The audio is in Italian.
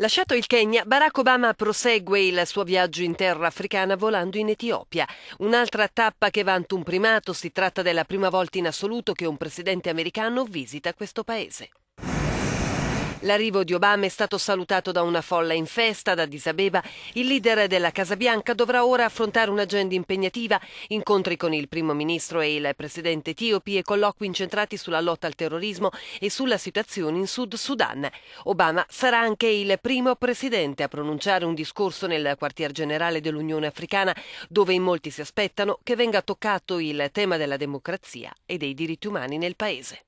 Lasciato il Kenya, Barack Obama prosegue il suo viaggio in terra africana volando in Etiopia. Un'altra tappa che vanta un primato, si tratta della prima volta in assoluto che un presidente americano visita questo paese. L'arrivo di Obama è stato salutato da una folla in festa da Disabeba. Il leader della Casa Bianca dovrà ora affrontare un'agenda impegnativa, incontri con il primo ministro e il presidente etiopi e colloqui incentrati sulla lotta al terrorismo e sulla situazione in Sud Sudan. Obama sarà anche il primo presidente a pronunciare un discorso nel quartier generale dell'Unione Africana, dove in molti si aspettano che venga toccato il tema della democrazia e dei diritti umani nel paese.